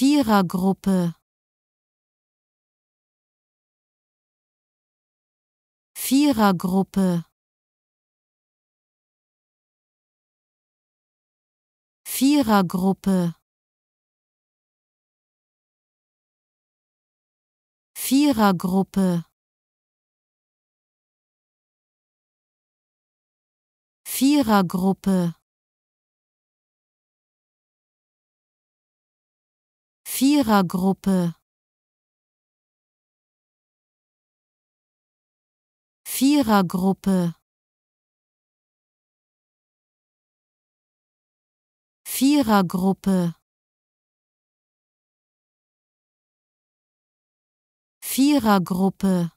Vierergruppe Vierergruppe Vierergruppe Vierergruppe Vierergruppe Vierergruppe Vierergruppe Vierergruppe Vierergruppe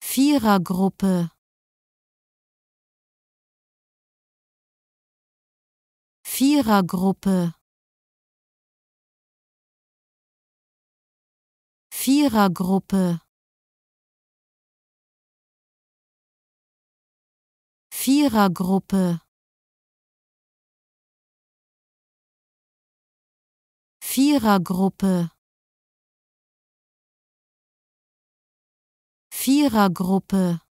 Vierergruppe Vierergruppe Vierergruppe Vierergruppe Vierergruppe Vierergruppe